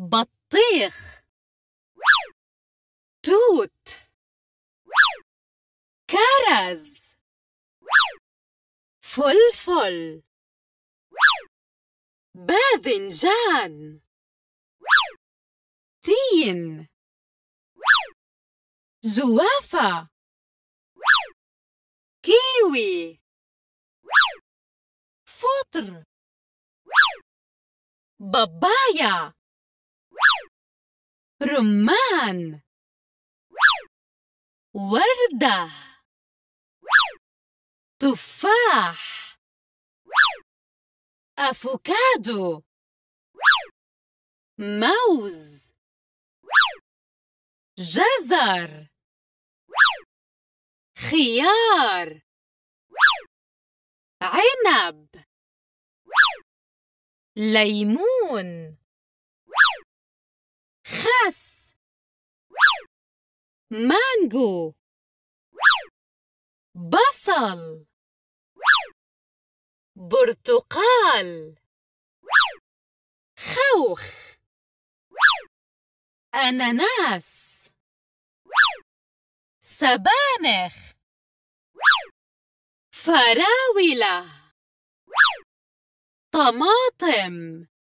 بطيخ توت كرز فلفل باذنجان تين جوافة كيوي فطر بابايا رمان وردة تفاح أفوكادو موز جزر خيار عنب ليمون خس مانجو بصل برتقال خوخ أناناس سبانخ فراولة طماطم